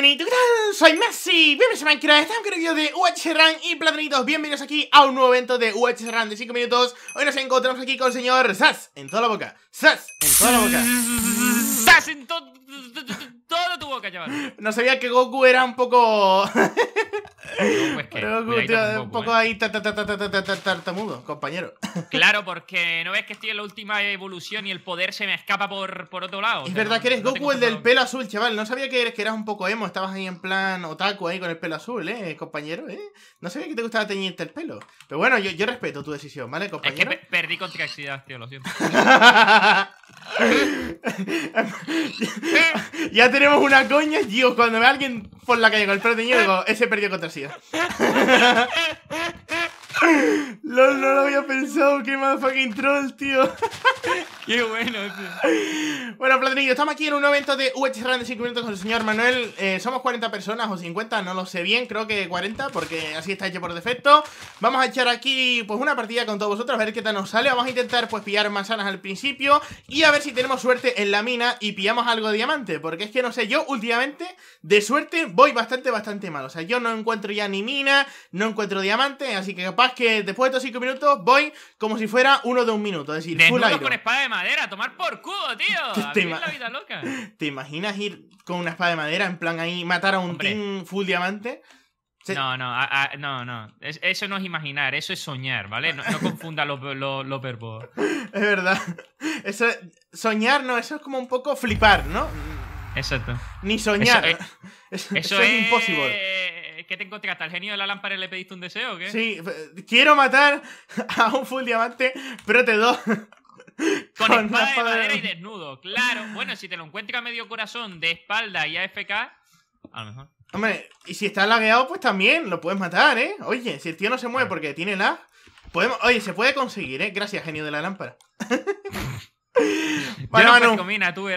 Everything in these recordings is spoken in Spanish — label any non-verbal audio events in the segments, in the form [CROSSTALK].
¿qué tal? Soy Messi, bienvenidos a Minecraft, estamos con el video de UH y Platanitos, bienvenidos aquí a un nuevo evento de UH de 5 minutos Hoy nos encontramos aquí con el señor Sas, en toda la boca, Sas, en toda la boca Sas en toda tu boca, chaval No sabía que Goku era un poco... [LAUGHS] [LAUGHS] Pues, un, poco, ahí tartamudo, compañero. [LAUGHS] Claro, porque no ves que estoy en la última evolución y el poder se me escapa por, por otro lado. Es verdad que eres Goku el del pelo azul, chaval. No sabía que eres que eras un poco emo, estabas ahí en plan otaku ahí con el pelo azul, eh, compañero, eh. No sabía que te gustaba teñirte el pelo. Pero bueno, yo, respeto tu decisión, ¿vale, compañero? Es que perdí con tío, lo siento. [LAUGHS] [LAUGHS] ya tenemos una coña, tío. cuando ve alguien por la calle con el pelo teñido, digo, ese perdió contra [LAUGHS] no lo había pensado, qué fucking troll, tío. [LAUGHS] Qué bueno, tío. Bueno, Platinillo, estamos aquí en un evento de UH de 5 minutos con el señor Manuel. Eh, somos 40 personas o 50, no lo sé bien, creo que 40, porque así está hecho por defecto. Vamos a echar aquí pues una partida con todos vosotros, a ver qué tal nos sale. Vamos a intentar pues pillar manzanas al principio y a ver si tenemos suerte en la mina y pillamos algo de diamante, porque es que no sé, yo últimamente de suerte voy bastante, bastante mal. O sea, yo no encuentro ya ni mina, no encuentro diamante, así que capaz que después de estos 5 minutos voy como si fuera uno de un minuto, es decir, full con espada madera, tomar por culo, tío. [LAUGHS] ¿Te imaginas ir con una espada de madera, en plan ahí, matar a un team full diamante? No, no, no, no. eso no es imaginar, eso es soñar, ¿vale? No, confunda [LAUGHS] los, verbos. Es verdad. Eso, soñar, no, eso es como un poco flipar, ¿no? Exacto. Ni soñar. Eso eh, [LAUGHS] es, imposible qué te encontraste? ¿Al genio de la lámpara y le pediste un deseo o qué? Sí, quiero matar a un full diamante, pero te doy con, madera y desnudo, claro. Bueno, si te lo encuentras a medio corazón, de espalda y AFK, a lo mejor. Hombre, y si está lagueado, pues también lo puedes matar, ¿eh? Oye, si el tío no se mueve ah. porque tiene la... podemos... Oye, se puede conseguir, ¿eh? Gracias, genio de la lámpara. [LAUGHS] bueno, yo,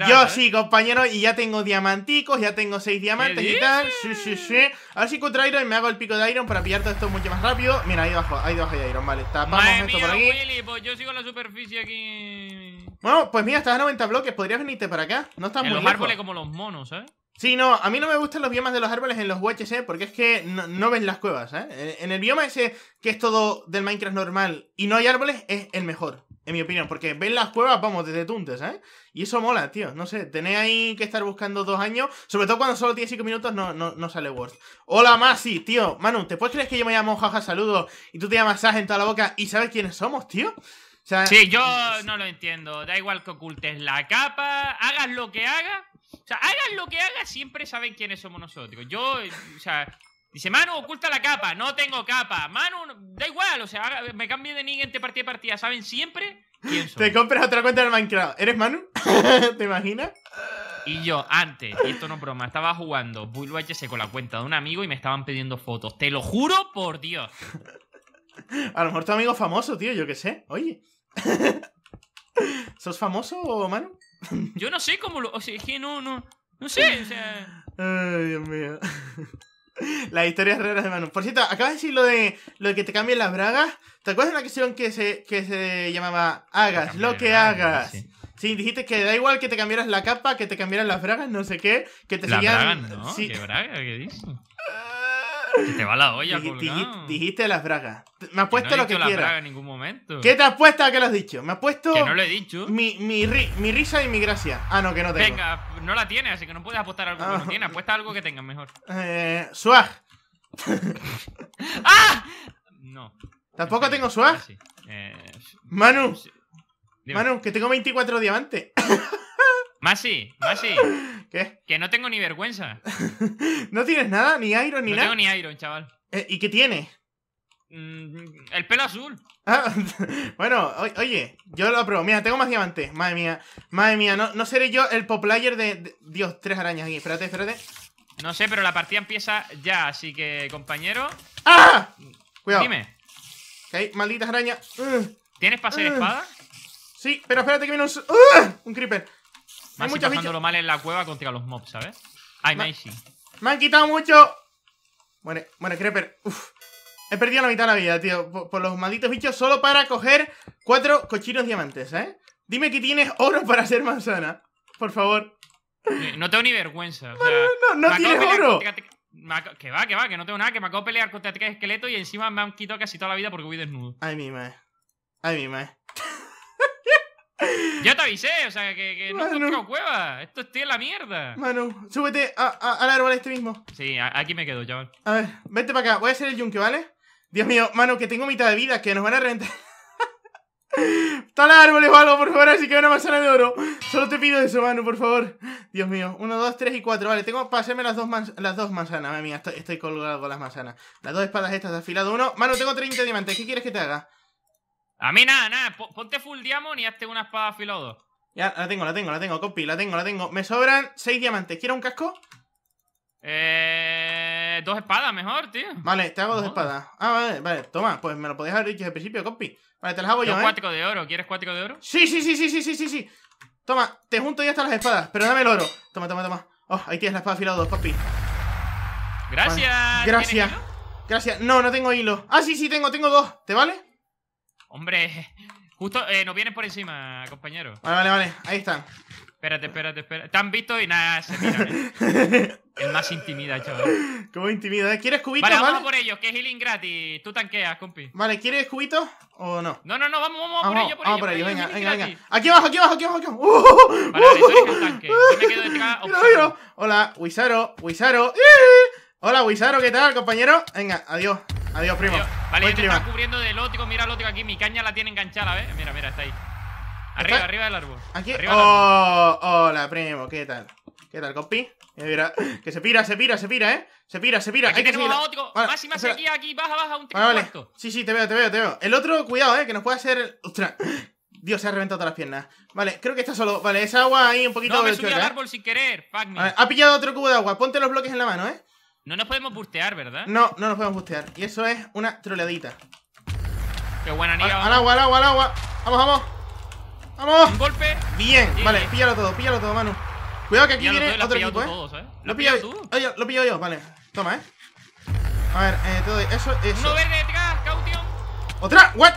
yo ¿eh? sí, compañero, y ya tengo diamanticos, ya tengo seis diamantes y tal. Sí, sí, sí. Ahora sí Iron y me hago el pico de Iron para pillar todo esto mucho más rápido. Mira, ahí abajo, ahí abajo hay Iron, vale. Tapamos esto por aquí. Pues yo sigo la superficie aquí. Bueno, pues mira, estás a 90 bloques, podrías venirte para acá. No estás muy los árboles como los monos, ¿eh? Sí, no, a mí no me gustan los biomas de los árboles en los eh. porque es que no, ven ves las cuevas, ¿eh? En el bioma ese que es todo del Minecraft normal y no hay árboles es el mejor, en mi opinión, porque ves las cuevas, vamos, desde Tuntes, ¿eh? Y eso mola, tío, no sé, tenéis ahí que estar buscando dos años, sobre todo cuando solo tiene cinco minutos no, no, no sale Word. Hola, Masi, tío, Manu, ¿te puedes creer que yo me llamo Jaja Saludos y tú te llamas Saj en toda la boca y sabes quiénes somos, tío? sí, yo no lo entiendo. Da igual que ocultes la capa, hagas lo que hagas. O sea, hagas lo que hagas, siempre saben quiénes somos nosotros. Yo, o sea, dice Manu, oculta la capa, no tengo capa. Manu, da igual, o sea, me cambie de nigga entre partida y partida, saben siempre quién soy. Te compras otra cuenta del Minecraft. ¿Eres Manu? [LAUGHS] ¿Te imaginas? Y yo, antes, y esto no es broma, estaba jugando Bull con la cuenta de un amigo y me estaban pidiendo fotos. Te lo juro por Dios. [LAUGHS] A lo mejor tu amigo famoso, tío, yo qué sé. Oye. [LAUGHS] ¿Sos famoso, o Manu? [LAUGHS] Yo no sé cómo lo. O sea, es que no, no. No sé, Ay, Dios mío. Las historias raras de Manu. Por cierto, acabas de decir lo de, que te cambien las bragas. ¿Te acuerdas de una canción que se, que se llamaba Hagas lo que hagas? Sí. dijiste que da igual que te cambiaras la capa, que te cambiaras las bragas, no sé qué, que te ¿La no, ¿Qué braga? ¿Qué dices? Te va la olla, dijiste las bragas. Me has puesto lo que no he dicho lo bragas en ningún momento. ¿Qué te has puesto? qué lo has dicho? Me has puesto. no he dicho. Mi, risa y mi gracia. Ah, no, que no tengo. Venga, no la tienes, así que no puedes apostar algo que no ah. tienes. Apuesta algo que tengas mejor. Eh. Swag. [LAUGHS] ¡Ah! No. ¿Tampoco tengo swag? Sí. Eh... Manu. Manu, que tengo 24 diamantes. Masi, Masi. ¿Qué? Que no tengo ni vergüenza. [LAUGHS] ¿No tienes nada? ¿Ni Iron ni nada? No tengo ni Iron, chaval. Eh, ¿Y qué tiene? Mm, el pelo azul. Ah, [LAUGHS] bueno, oye, yo lo apruebo. Mira, tengo más diamantes. Madre mía. Madre mía, no, seré yo el pop player de, Dios, tres arañas aquí. Espérate, espérate. No sé, pero la partida empieza ya, así que, compañero. ¡Ah! Cuidado. Dime. Ok, hay malditas arañas. ¿Tienes pase de ah. espada? Sí, pero espérate que viene un. Uh, un creeper. Hay muchos pasándolo mal en la cueva contra los mobs, ¿sabes? Ay, me, me han quitado mucho. Bueno, bueno, Creeper. Uf. He perdido la mitad de la vida, tío. Por, los malditos bichos, solo para coger cuatro cochinos diamantes, ¿eh? Dime que tienes oro para hacer manzana. Por favor. Eh, no tengo ni vergüenza. O no, tengo oro. que va, que va, que no tengo nada, que me acabo de pelear contra tres esqueletos y encima me han quitado casi toda la vida porque voy desnudo. Ay, mi madre. Ay, mi madre. [LAUGHS] Ya te avisé, o sea, que, no encuentro cueva. Esto estoy en la mierda. Manu, súbete al árbol este mismo. Sí, aquí me quedo, chaval. A ver, vete para acá. Voy a hacer el yunque, ¿vale? Dios mío, Manu, que tengo mitad de vida, que nos van a reventar. [LAUGHS] Tal árboles o algo, por favor, así que una manzana de oro. Solo te pido eso, Manu, por favor. Dios mío, uno, dos, tres y cuatro. Vale, tengo para hacerme las dos, las dos manzanas. Madre estoy, colgado con las manzanas. Las dos espadas estas de afilado. Uno, Manu, tengo 30 diamantes. ¿Qué quieres que te haga? A mí nada, nada. Ponte full diamond y hazte una espada 2 Ya, la tengo, la tengo, la tengo, compi, la tengo, la tengo. Me sobran 6 diamantes. ¿Quieres un casco? Eh, dos espadas, mejor, tío. Vale, te hago dos espadas. Ah, vale, vale. Toma, pues me lo podías haber dicho desde el principio, compi. Vale, te las hago yo, ¿eh? cuático de oro. ¿Quieres cuático de oro? Sí, sí, sí, sí, sí, sí, sí, sí. Toma, te junto ya hasta las espadas, pero dame el oro. Toma, toma, toma. Oh, ahí tienes la espada filo, papi. Gracias. Gracias. Gracias. No, no tengo hilo. Ah, sí, sí, tengo, tengo dos. ¿Te vale? Hombre, [LAUGHS] justo eh, nos vienen por encima, compañero. Vale, vale, vale, ahí están. Espérate, espérate, espérate. Te han visto y nada, se miran. El ¿eh? [LAUGHS] más intimida, chaval. ¿Cómo intimida? ¿Quieres cubitos? Vale, vamos por ellos, que es healing gratis. Tú tanqueas, compi. Vale, ¿quieres cubitos o no? No, no, no, vamos, vamos, por ellos, por vamos Por ellos, venga, venga, venga. Aquí abajo, aquí abajo, aquí abajo. Aquí abajo. vale, uh, uh, uh. tanque. me quedo detrás. [LAUGHS] Hola, Wisaro, Wisaro. ¡Eh! Hola, Wisaro, ¿qué tal, compañero? Venga, adiós. Adiós, primo. Vale, te este está cubriendo del Lótico. Mira, el ótico aquí. Mi caña la tiene enganchada, ¿ves? Mira, mira, está ahí. Arriba, arriba del árbol. Aquí. oh, hola, primo. ¿Qué tal? ¿Qué tal, compi? Eh, que se pira, se pira, se pira, ¿eh? Se pira, se pira. Aquí a Vale, más y más aquí, aquí. Baja, baja. Un vale, Sí, sí, te veo, te veo, te veo. El otro, cuidado, ¿eh? Que nos puede hacer... Ostras. Dios, se ha reventado todas las piernas. Vale, creo que está solo. Vale, esa agua ahí un poquito... No, me subí al ¿eh? árbol sin querer, pac Ha pillado otro cubo de agua. Ponte los bloques en la mano, ¿eh? No nos podemos bustear, ¿verdad? No, no nos podemos bustear. Y eso es una troleadita. Qué buena niña. Al, agua, al agua, al agua. Vamos, vamos. Vamos. Un golpe. Bien, vale, píllalo todo, píllalo todo, Manu. Cuidado que aquí viene otro equipo, eh. Lo, pillo tú. lo pillo yo, vale. Toma, eh. A ver, eh, todo eso, es. Uno verde detrás, ¡Otra! ¿What?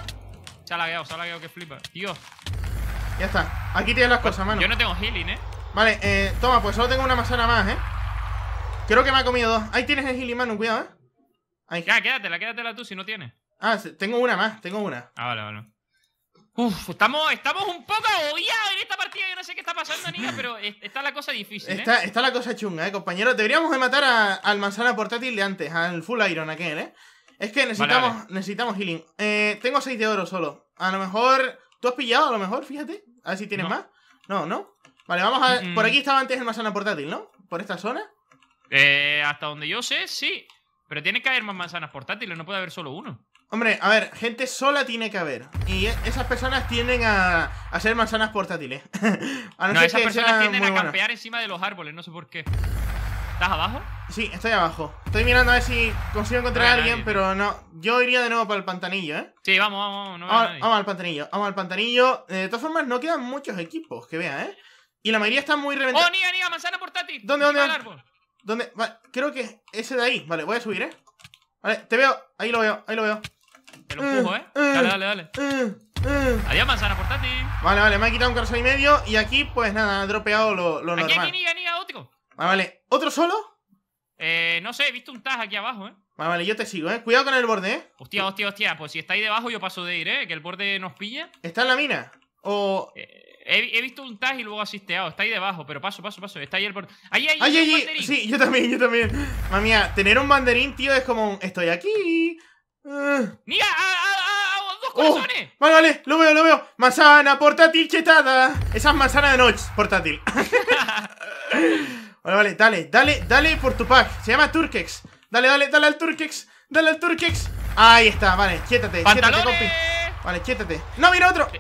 Se ha lagueado, se ha lagueado que flipa. Tío. Ya está. Aquí tienes las pues cosas, mano. Yo no tengo healing, eh. Vale, eh, toma, pues solo tengo una masana más, eh. Creo que me ha comido dos. Ahí tienes el healing, mano, cuidado, eh. Ahí. Ya, ah, quédatela, quédatela tú si no tienes. Ah, tengo una más, tengo una. Ah, vale, vale. Uf, estamos, estamos un poco agobiados en esta partida. Yo no sé qué está pasando, niña, pero está la cosa difícil. ¿eh? Está, la cosa chunga, eh, compañero. Deberíamos de matar al manzana portátil de antes, al Full Iron aquel, eh. Es que necesitamos, necesitamos healing. Eh, tengo 6 de oro solo. A lo mejor. ¿Tú has pillado? A lo mejor, fíjate. A ver si tienes más. No, no. Vale, vamos a. Por mm. aquí estaba antes el manzana portátil, ¿no? Por esta zona. Eh, hasta donde yo sé, sí. Pero tiene que haber más manzanas portátiles, no puede haber solo uno. Hombre, a ver, gente sola tiene que haber. Y e, esas personas tienden a, a ser manzanas portátiles. [LAUGHS] a no, no esas personas tienden a campear encima de los árboles, no sé por qué. ¿Estás abajo? Sí, estoy abajo. Estoy mirando a ver si consigo encontrar a alguien, pero no. Yo iría de nuevo para el pantanillo, ¿eh? Sí, vamos, vamos, vamos, vamos al pantanillo, vamos al pantanillo. Eh, de todas formas, no quedan muchos equipos que vea, ¿eh? Y la mayoría está muy reventados. ¡Oh, niña, ¡Manzana portátil! ¿Dónde, ¿Dónde? Vale, creo que ese de ahí. Vale, voy a subir, ¿eh? Vale, te veo. Ahí lo veo, ahí lo veo. Te lo empujo, ¿eh? Mm, mm, dale, dale, dale. Mm, Adiós, manzana portátil. Vale, vale, me ha quitado un corazón y medio. Y aquí, pues nada, ha dropeado lo, lo aquí, normal. Aquí, aquí, aquí, otro. Vale, vale. ¿Otro solo? Eh, no sé, he visto un tag aquí abajo, ¿eh? Vale, vale, yo te sigo, ¿eh? Cuidado con el borde, ¿eh? Hostia, hostia, hostia. Pues si está ahí debajo, yo paso de ir, ¿eh? Que el borde nos pilla. ¿Está en la mina? O... Eh, He, visto un tag y luego asisteado. Está ahí debajo, pero paso, paso, paso. Está ahí el por... Ahí, ahí, ay, Sí, yo también, yo también. Mami tener un banderín, tío, es como un... Estoy aquí. Uh... ¡Mira! A, a, ¡Dos oh, corazones! vale, vale, lo veo, lo veo. Manzana portátil chetada. Esa es manzana de noche, portátil. [LAUGHS] vale, vale, dale, dale, dale por tu pack. Se llama Turkex. Dale, dale, dale al Turkex. Dale al Turkex. Ahí está, vale, quietate, Vale, quietate. No, mira otro.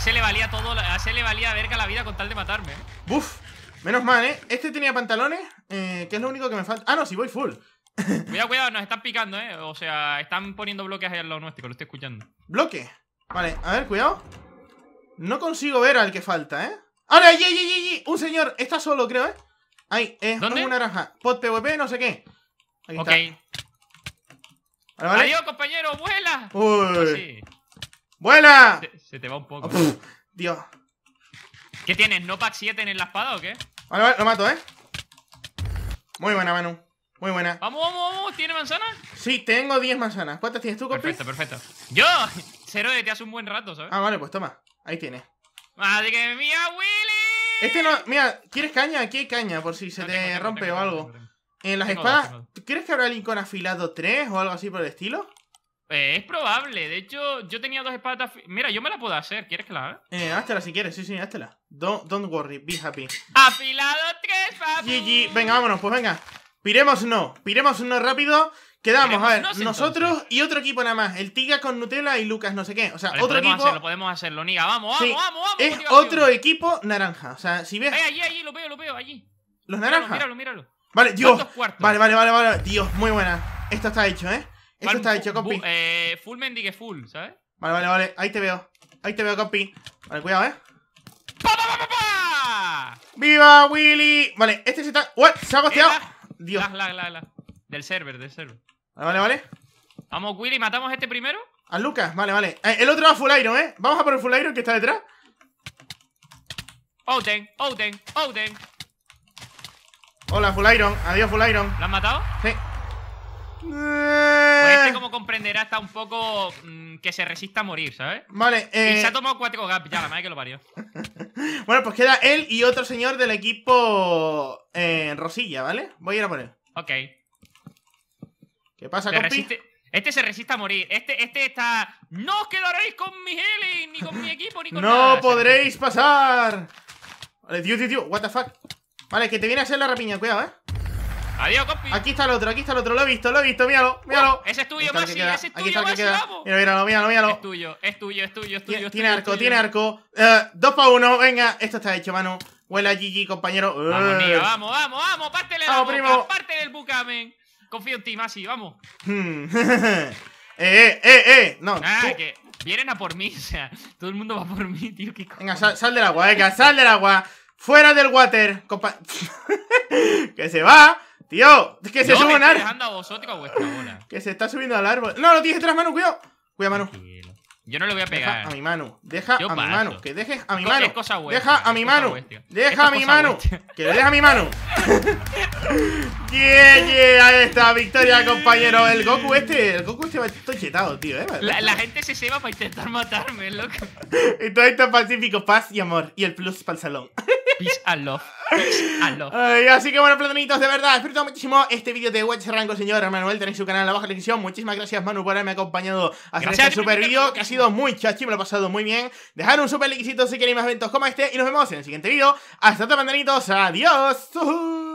ese le valía todo, a le valía verga la vida con tal de matarme. Buf, menos mal, ¿eh? Este tenía pantalones, eh, que es lo único que me falta. Ah, no, si voy full. [LAUGHS] cuidado, cuidado, nos están picando, ¿eh? O sea, están poniendo bloques ahí al lado nuestro, lo estoy escuchando. ¿Bloque? Vale, a ver, cuidado. No consigo ver al que falta, ¿eh? ¡Ahora, allí, Un señor, está solo, creo, ¿eh? Ahí, es una naranja. Pot PvP, no sé qué. ok. Está. Adiós, compañero, vuela. Uy. Pues ¡Vuela! Se, te va un poco. Dios. ¿Qué tienes? ¿No pack 7 en la espada o qué? Vale, vale, lo mato, ¿eh? Muy buena, Manu. Muy buena. Vamos, vamos, vamos. ¿Tiene manzanas? Sí, tengo 10 manzanas. ¿Cuántas tienes tú, compi? Perfecto, perfecto. Yo, [LAUGHS] cero de te hace un buen rato, ¿sabes? Ah, vale, pues toma. Ahí tienes. Madre mía, Willy. Este no. Mira, ¿quieres caña? Aquí hay caña, por si se te rompe o algo. En las espadas, ¿crees que habrá Lincoln afilado 3 o algo así por el estilo? Eh, es probable. De hecho, yo tenía dos espadas. Mira, yo me la puedo hacer. ¿Quieres que la haga? Eh, háztela si quieres. Sí, sí, háztela. Don't, don't worry, be happy. Afilado tres, papi. GG. Venga, vámonos, pues venga. Piremos uno Piremos uno rápido. Quedamos, a ver, nosotros y otro equipo nada más. El Tiga con Nutella y Lucas, no sé qué. O sea, otro equipo. Hacerlo, podemos hacerlo, Niga. Vamos, vamos, vamos, vamos. Es otro equipo naranja. O sea, si ves. Ahí, allí, allí, lo veo, lo veo, allí. Los naranjas. Míralo, míralo. Vale, Dios. Vale, vale, vale, vale. Dios, muy buena. Esto está hecho, ¿eh? Esto está hecho, compi. Eh, full mendigue full, ¿sabes? Vale, vale, vale. Ahí te veo. Ahí te veo, compi. Vale, cuidado, ¿eh? ¡Pa, pa, viva Willy! Vale, este se está... ¡What! ¡Se ha bosteado. Eh, Dios. La, la, la, del server, del server. Vale, vale, vale. Vamos, Willy, ¿matamos a este primero? A Lucas, vale, vale. Eh, el otro va full iron, ¿eh? Vamos a por el full iron que está detrás. Outen, Outen, Outen. Hola, full iron. Adiós, full iron. ¿Lo has matado? Sí. Eh, pues este, eh. como comprenderá, está un poco mm, que se resista a morir, ¿sabes? Vale. Eh... Y se ha tomado cuatro gaps, ya, la madre que lo parió. [LAUGHS] bueno, pues queda él y otro señor del equipo eh, Rosilla, ¿vale? Voy a ir a poner. Ok. ¿Qué pasa, compi? Este se resiste a morir. Este, este está. ¡No os quedaréis con mi heli! Ni con mi equipo, ni con ¡No [LAUGHS] podréis pasar! Vale, tío, tío, tío. What the fuck. Vale, que te viene a hacer la rapiña, cuidado, eh. Adiós, compi. Aquí está el otro, aquí está el otro. Lo he visto, lo he visto, míralo, uh, míralo. ese es tuyo, Masi, ese es tuyo, aquí está el que vamos. Míralo, míralo, míralo, Es tuyo, es tuyo, es tuyo, es tuyo. tiene arco, tiene arco. Eh, dos para uno, venga, esto está hecho, mano. Huela GG, compañero. Vamos, eh. vamos, vamos, vamos. Pártele la boca, pártele el bucamen. Confío en ti, Masi, vamos. Hmm. [LAUGHS] eh, eh, eh, eh. No, no. vienen a por mí, [LAUGHS] o sea, todo el mundo va por mí, tío. Qué Venga, sal, sal del agua, venga, sal del agua. Fuera del water, compa... [LAUGHS] que se va. ¡Tío! ¡Que se sube suba árbol! a vosotros ¡Que se está subiendo al árbol! ¡No, lo tienes detrás, Manu! ¡Cuidado! ¡Cuidado, mano. Yo no lo voy a pegar. Deja a mi mano. Deja a mi mano. Que dejes a mi mano. deja a mi mano. Deja a mi mano. Que lo deja a mi mano. yeah, [LAUGHS] Ahí está, victoria, compañero. El Goku este, el Goku este va chetado, tío. ¿eh? La, gente se lleva para intentar matarme, loco. y [LAUGHS] todo esto pacífico, paz y amor. Y el plus para el salón. [LAUGHS] Peace and así que bueno, platonitos, de verdad, disfruto muchísimo este vídeo de Watch Rango, señor Manuel. Tenéis su canal en la baja descripción. Muchísimas gracias, Manu, por haberme acompañado a hacer este super vídeo, que ha sido muy chachi, me lo he pasado muy bien. Dejad un super likecito si queréis más eventos como este y nos vemos en el siguiente vídeo. Hasta luego, platonitos. Adiós.